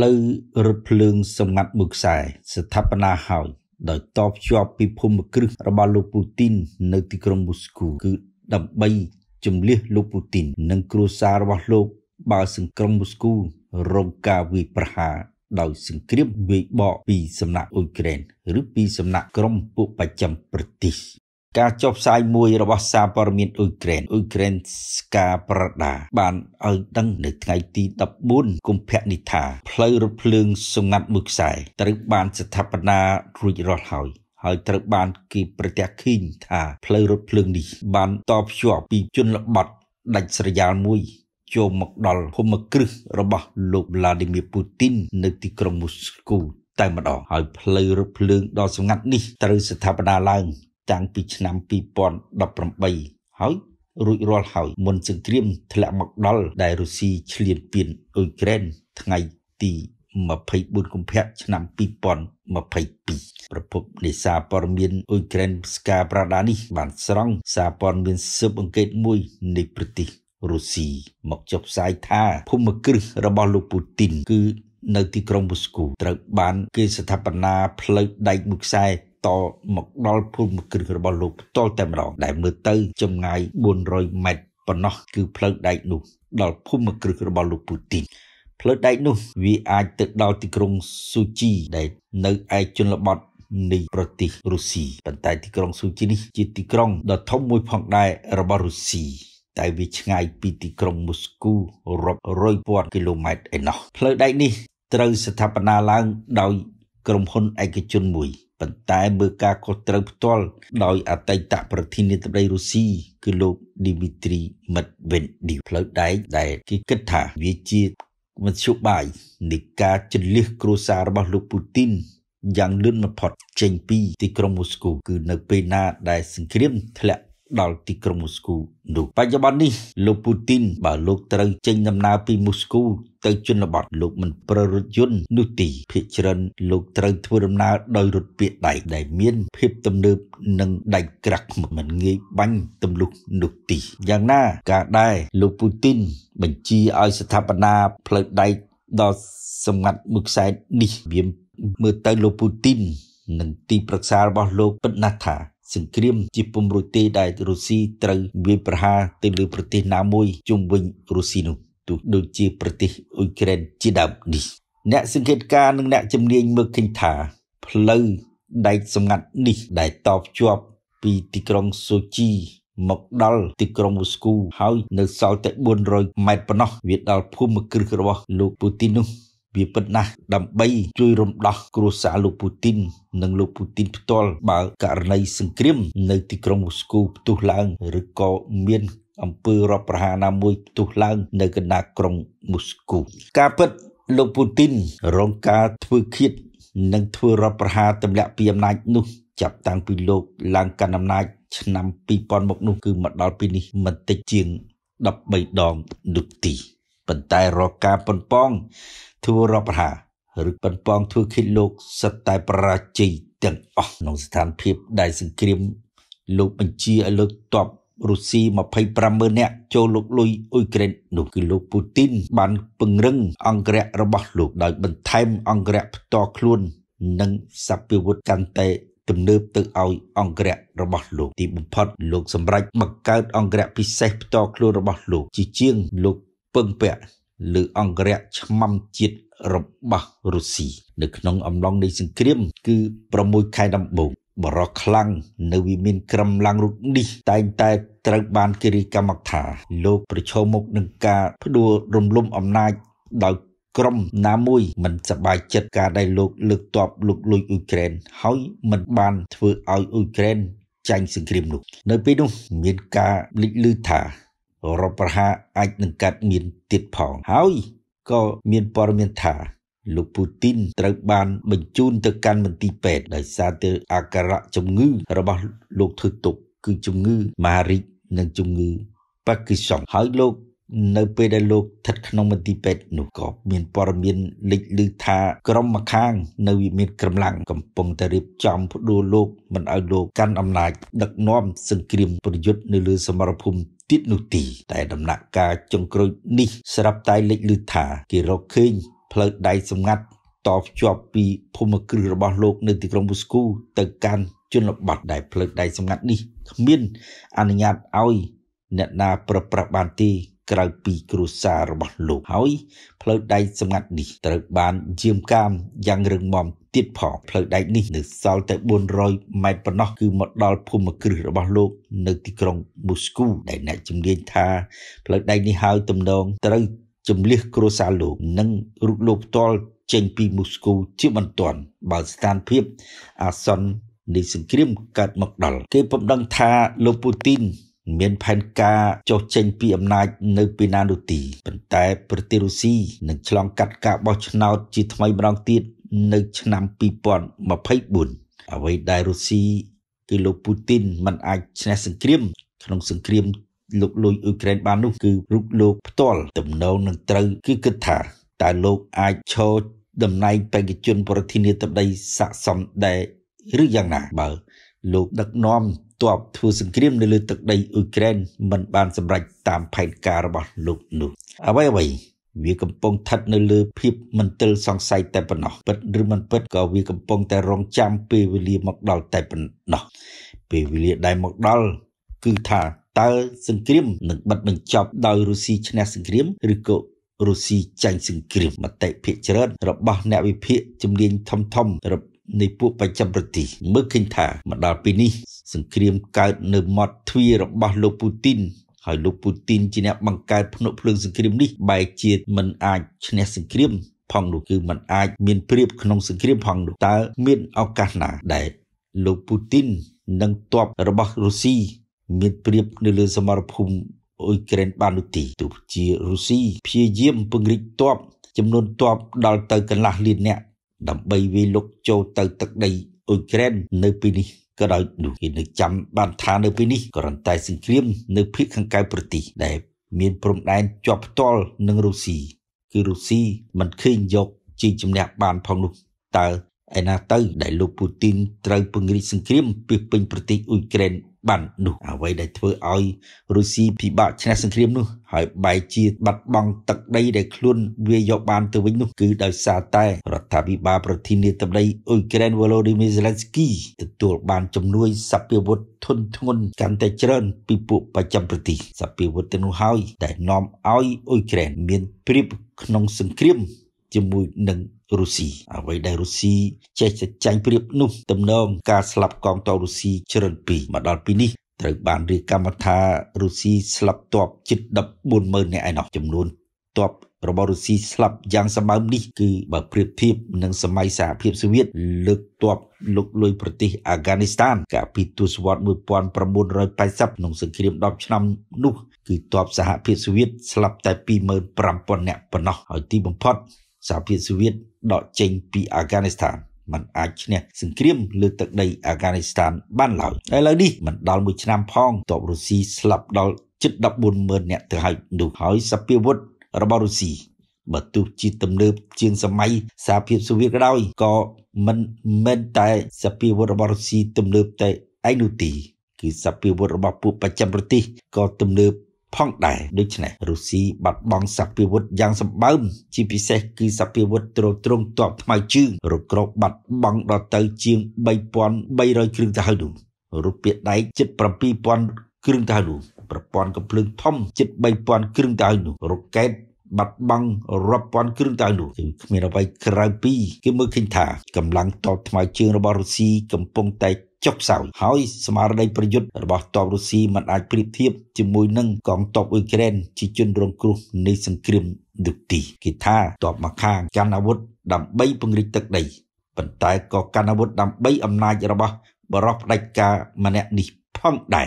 ផ្លូវរថភ្លើងសម្ងាត់មួយខ្សែស្ថាបនាហើយដោយតភ្ជាប់ពីភូមិគ្រឹះរបស់លោកពូទីននៅទីក្រុងមូស្គូគឺដើម្បីជំលះលោកពូទីន និងគ្រួសាររបស់លោកបើសង្គ្រាមមូស្គូរងការវាយប្រហារដោយសង្គ្រាមវាយបកពីសំណាក់អ៊ុយក្រែនឬពីសំណាក់ក្រុមពួកប្រចាំប្រទេសការចុះផ្សាយមួយរបស់សារព័ត៌មានអ៊ុយក្រែនអ៊ុយក្រែនស្កាប្រដា បានឲ្យដឹង នៅថ្ងៃទី14កុម្ភៈនេះថាផ្លូវរថភ្លើងសង្កាត់មួយខ្សែត្រូវបានស្ថាបនារួចរាល់ហើយហើយត្រូវបានគេប្រតិឃីងថាផ្លូវរថភ្លើងនេះបានតភ្ជាប់ពីជនល្បត់ដាច់ស្រយាលមួយចូលមកដល់ភូមិគ្រឹះរបស់លោក Vladimir Putin នៅទីក្រុង Moscow តែម្ដងហើយផ្លូវរថភ្លើងដ៏សម្ងាត់នេះត្រូវស្ថាបនាឡើងតាំងពីឆ្នាំ2018ហើយរួចរាល់ហើយមុន សង្គ្រាមធ្លាក់មកដល់ដែលរុស្ស៊ីឈ្លានពានអ៊ុយក្រែនថ្ងៃទី24កុម្ភៈឆ្នាំ2022ប្រពន្ធនេសាព័ត៌មានអ៊ុយក្រែនស្កាប្រាដានេះ បានស្រង់សារព័ត៌មានស៊ើបអង្កេតមួយ នៃប្រទេសរុស្ស៊ីមកចុះផ្សាយថាភូមិគ្រឹះរបស់លោកពូទីន គឺនៅទីក្រុងមូស្គូត្រូវបានគេស្ថាបនាផ្លូវដែកមួយខ្សែតមកដល់ភូមិគ្រឹះរបស់លោកផ្ទាល់តែម្ដងដែល មើលទៅចម្ងាយ400ម៉ែត្រប៉ុណ្ណោះគឺផ្លូវដែកនោះ ដល់ភូមិគ្រឹះរបស់លោកពូទីនផ្លូវដែកនោះ វាអាចទៅដល់ទីក្រុងស៊ូជីដែល នៅឯជនបទនៃប្រទេសរុស្ស៊ីប៉ុន្តែទីក្រុងស៊ូជីនេះ ជាទីក្រុងដ៏ធំមួយផងដែររបស់រុស្ស៊ីតែវាឆ្ងាយពីទីក្រុងមូស្គូរាប់រយពាន់គីឡូម៉ែត្រឯណោះផ្លូវដែកនេះត្រូវស្ថាបនាឡើង ដោយក្រុមហ៊ុនឯកជនមួយប៉ុន្តែមើលការខុសត្រូវផ្ទាល់ដោយអតីតប្រធានាធិបតីរុស្ស៊ីគឺលោកឌីមីត្រីមិតវេនឌីផ្លូវដែកដែលគេគិតថាវាជាមធ្យោបាយនៃការជន្លៀសគ្រួសាររបស់លោកពូទីន យ៉ាងលឿនបំផុតចេញពីទីក្រុងមូស្គូគឺនៅពេលណាដែលសង្គ្រាមធ្លាក់ដល់ទីក្រុងមូស្គូនោះបច្ចុប្បន្ននេះលោកពូទីនបើលោកត្រូវចេញដំណើរពីមូស្គូទៅជនបទលោកមិនប្រើរថយន្តនោះទីភិជាច្រើនលោកត្រូវធ្វើដំណើរដោយរថពាកដែកដែលមានភាពទំនើបនិងដែកក្រាស់មិនងាយបាញ់ទម្លុះនោះទីយ៉ាងណាការដែរលោកពូទីនបញ្ជាឲ្យស្ថាបនាផ្លូវដែកដល់សម្ងាត់មួយខ្សែនេះវាមើលទៅលោកពូទីននិងទីប្រឹក្សារបស់លោកពិតណាស់ថាសង្គ្រាមជាពុំរួចទេដែលរុស្ស៊ីត្រូវវាយប្រហារទៅលើប្រទេសណាមួយជុំវិញរុស្ស៊ីនោះទោះដូចជាប្រទេសអ៊ុយក្រែនជាដើមនេះ អ្នកសង្កេតការនិងអ្នកជំនាញមើលឃើញថា ផ្លូវដែកសម្ងាត់នេះដែលតបជាប់ពីទីក្រុងសូជីមកដល់ទីក្រុងមូស្គូហើយនៅសល់តែ400ម៉ែត្រប៉ុណ្ណោះវាដល់ភូមិគ្រឹះរបស់លោកពូទីននោះវាពិតណាស់ដើម្បីជួយរំដោះគ្រួសារលោកពូទីន និងលោកពូទីនផ្ទាល់បើករណីសង្គ្រាម នៅ ទីក្រុងមូស្គូផ្ទុះឡើងឬក៏មាន អំពើរដ្ឋប្រហារណាមួយផ្ទុះឡើង នៅកណ្ដាលក្រុងមូស្គូការពិតលោកពូទីន រងការធ្វើឃាត និង ធ្វើរដ្ឋប្រហារទម្លាក់ពីអំណាចនោះ ចាប់តាំងពីលោកឡើងកាន់អំណាច ឆ្នាំ2000មកនោះ គឺមកដល់ពេលនេះមិនតិចជាង13ដងនោះទី ប៉ុន្តែរកការប៉ុនប៉ងធ្វើរដ្ឋប្រហារឬប៉ុនប៉ងធ្វើឃាតលោកសិតតែប្រជាទាំងអស់ក្នុងស្ថានភាពដែលសង្គ្រាមលោកបញ្ជាឲ្យលើកទ័ពរុស្ស៊ី250000នាក់ចូលលុកលុយអ៊ុយក្រែននោះគឺលោកពូទីនបានពង្រឹងអង្គរៈរបស់លោកដោយបន្ថែមអង្គរៈផ្ទាល់ខ្លួន និងសព្វវុធកាន់តែទំនើបទៅឲ្យអង្គរៈរបស់លោកទីបំផុត លោកសម្រេចបង្កើត អង្គរៈពិសេសផ្ទាល់ខ្លួនរបស់លោក ជាជាងលោកពឹងពាក់លើអង្គរៈឆ្មាំជាតិរបស់រុស្ស៊ីនៅក្នុងអំឡុងនៃសង្គ្រាមគឺ6ខែដំបូងបរោះខ្លាំងនៅវិមាន ក្រំឡាំងរូបនេះតែងតែ ត្រូវបានគិរីកម្មថាលោកប្រឈមមុខនឹងការផ្ដួលរំលំអំណាចដោយក្រុមណាមួយមិនសប្បាយចិត្តការដែលលោកលើកទ័ពលុកលុយអ៊ុយក្រែនហើយមិនបានធ្វើឲ្យអ៊ុយក្រែនចាញ់សង្គ្រាមនោះនៅពេលនោះមានការលេចលឺថារដ្ឋប្រហារអាចនឹងកាត់មានទៀតផងហើយក៏មានព័ត៌មានថា លោកពូទីនត្រូវបានបញ្ជូនទៅកាន់មន្ទីរពេទ្យដោយសារតែអាការៈជំងឺ របស់លោកធ្វើទុកគឺជំងឺម៉ារីកនិងជំងឺប៉ាគីសុងហើយលោកនៅពេលដែលលោកស្ថិតក្នុងមន្ទីរពេទ្យនោះក៏មានព័ត៌មានលេចឮថាក្រុមម្ខាង នៅវិមានក្រំឡាំងកំពុងតែរៀបចំផ្ដួលលោក មិនឲ្យលោកកាន់អំណាច ដឹកនាំសង្គ្រាមប្រយុទ្ធនៅលើសមរភូមិទៀតនោះទី តែដំណាក់កាលចុងក្រោយនេះស្រាប់តែលេចឮថាគេរកឃើញផ្លូវដៃសម្ងាត់តភ្ជាប់ពីភូមិគ្រឹះរបស់លោក នៅទីក្រុងមូស្គូ ទៅកាន់ជនបទដែលផ្លូវដៃសម្ងាត់នេះគ្មានអនុញ្ញាតឲ្យអ្នកណាប្រព្រឹត្តបានទេក្រៅពីគ្រួសាររបស់លោកហើយផ្លូវដែកសម្ងាត់នេះត្រូវបានយាមកាមយ៉ាងរឹងមាំទៀតផងផ្លូវដែកនេះនៅសល់តែ400ម៉ែត្រប៉ុណ្ណោះគឺមកដល់ភូមិគ្រឹះរបស់លោកនៅទីក្រុងមូស្គូដែលអ្នកជំនាញថាផ្លូវដែកនេះហើយទំនងត្រូវជំលះគ្រួសារលោក និងរូបលោកផ្ទាល់ចេញពីមូស្គូជាបន្ទាន់បើស្ថានភាព អាសន្ននៃសង្គ្រាមកើតមកដល់ គេពំដឹងថាលោកពូទីនមានផែនការចុះចេញពីអំណាច នៅពីណានោះទីប៉ុន្តែ ប្រទេសរុស្ស៊ីនឹងឆ្លងកាត់ការបោះឆ្នោតជាថ្មីម្ដងទៀតនៅ ឆ្នាំ2024អ្វីដែលរុស្ស៊ីគឺលោកពូទីន មិនអាចឈ្នះសង្គ្រាម ក្នុងសង្គ្រាមលោកលួយអ៊ុយក្រែនបាននោះគឺរុកលោកផ្ទាល់ទំនងនឹងត្រូវគឺគិតថាតើលោកអាចឈរតំណែងបេក្ខជន ប្រធានាធិបតីស័ក្តិសមដែរឬយ៉ាងណា បើលោកដឹកនាំទ័ពធ្វើសង្គ្រាមនៅលើទឹកដីអ៊ុយក្រែនមិនបានសម្រេចតាមផែនការរបស់លោកនោះ អ្វីអ្វីវាកំពុងស្ថិតនៅលើភាពមិនទិលសង្ស័យតែប៉ុណ្ណោះពិតឬមិនពិតក៏វាកំពុងតែរងចាំពេលវេលាមកដល់តែប៉ុណ្ណោះពេលវេលាដែលមកដល់គឺថាតើសង្គ្រាមនឹងបិទបញ្ចប់ដោយរុស្ស៊ីឈ្នះសង្គ្រាមឬក៏រុស្ស៊ីចាញ់សង្គ្រាមមតិភាគច្រើនរបស់អ្នកវិភាគជំនាញធំធំរនៃពួកបច្ចិមប្រទេសមើលឃើញថាមកដល់ពេលនេះ សង្គ្រាមកើតនៅមាត់ទ្វាររបស់លោកពូទីនហើយលោកពូទីនជាអ្នកបង្កើតភ្នក់ភ្លើងសង្គ្រាមនេះបែកជាមិនអាចឈ្នះសង្គ្រាម ផងនោះគឺมันអាច មានព្រៀបក្នុងសង្គ្រាមផងនោះតើមានឱកាសណាដែលលោកពូទីននិងទ័ពរបស់រុស្ស៊ីមានព្រៀបនៅលើ សមរភូមិអ៊ុយក្រែនបាននោះទីទោះជារុស្ស៊ីព្យាយាមពង្រីកទ័ពចំនួនទ័ពដល់ទៅកន្លះលាននាក់ដើម្បីវាលុកចូលទៅទឹកដីអ៊ុយក្រែននៅពេលនេះក៏ដោយនោះគេនៅចាំបានថានៅពេលនេះគ្រាន់តែសង្គ្រាមនៅភាគខាងកៅប្រទេសដែលមានព្រំដែនជាប់ផ្ទាល់នឹងរុស្ស៊ីគឺរុស្ស៊ីមិនឃើញយកជាជំនះបានផងនោះតើឯណាទៅដែលលោកពូទីនត្រូវពង្រីកសង្គ្រាមពីពេញប្រទេសអ៊ុយក្រែនបាននោះអ្វីដែលធ្វើឲ្យរុស្ស៊ីពិបាកឈ្នះសង្គ្រាមនោះហើយបែរជាបាត់បង់ទឹកដីដែលខ្លួន វាយកបានទៅវិញនោះគឺដោយសារតែរដ្ឋាភិបាលប្រធានាធិបតីអ៊ុយក្រែនវ៉ូឡូឌីមីសេឡិនស្គីទទួលបានជំនួយសព្វាវុធធនធ្ងន់កាន់តែច្រើន ពីពួកប្រចាំប្រទេសសព្វាវុធទៅនោះហើយដែលនាំឲ្យអ៊ុយក្រែនមាន ព្រៀបក្នុងសង្គ្រាមជាមួយនឹងរុស្ស៊ីអ្វីដែលរុស្ស៊ីចេះចាចាញ់ប្រៀបនោះទំនងការស្លាប់កងទ័ពរុស្ស៊ីច្រើនពីរមកដល់ពីនេះត្រូវបានរាយការណ៍ថារុស្ស៊ីស្លាប់ទ័ពជិត140,000នាក់ឯណោះចំនួនទ័ពរបស់រុស្ស៊ីស្លាប់យ៉ាងសម្បើមនេះគឺបើប្រៀបធៀបនឹងសម័យសហភាពសូវៀតលើកទ័ពលុកលុយប្រទេសអាហ្គានីស្ថានកាលពីទសវត្ស1980ក្នុងសង្គ្រាម10ឆ្នាំនោះគឺទ័ពសហភាពសូវៀតស្លាប់តែ25,000នាក់ប៉ុណ្ណោះហើយទីបំផុតសហភាពសូវៀតដកចេញពីអាហ្គានីស្ថានมันអាចឈ្នះសង្គ្រាមលើទឹកដីអាហ្គានីស្ថានបានឡើយឥឡូវនេះมันដល់មួយឆ្នាំផងតបរុស្ស៊ីស្លាប់ដល់ជិត140000នាក់ទៅហើយនោះហើយសពាវុធរបស់រុស្ស៊ីបើទោះជាទំនើបជាងសម័យសហភាពសូវៀតក៏ដោយក៏មិនមែនតែសពាវុធរបស់រុស្ស៊ីទំនើបតែឯនោះទេគឺសពាវុធរបស់ពួកប្រចាំប្រទេសក៏ទំនើបផងដែរដូច្នេះរុស្ស៊ីបាត់បង់សពាវុធយ៉ាងសម្បើមជាពិសេសគឺសពាវុធទ្រទ្រង់ទ័ពថ្មជើងរកក្រោបបាត់បង់ដល់ទៅជាង3300គ្រឿងទៅហើយនោះរូបពាក្យដែកជិត7000គ្រឿងទៅហើយនោះប្រព័ន្ធកំភ្លើងធំជិត3000គ្រឿងទៅហើយនោះរ៉ុកកែតបាត់បង់រាប់ពាន់គ្រឿងទៅនោះគឺគ្មានអ្វីក្រៅពីគេមើលឃើញថាកម្លាំងតបថ្មជើងរបស់រុស្ស៊ីកំពុងតែចុះផ្សោយហើយស្មារតីប្រយុទ្ធរបស់ទ័ពរុស្ស៊ីមិនអាចប្រៀបធៀបជាមួយនឹងកងទ័ពអ៊ុយក្រែនជាជនរងគ្រោះនៃសង្គ្រាមឌុទី គេថាទ័ពមកខាងកាន់អាវុធដើម្បីពង្រីកទឹកដីប៉ុន្តែក៏កាន់អាវុធដើម្បីអំណាចរបស់បរិបផ្ដាច់ការម្នាក់នេះផងដែរ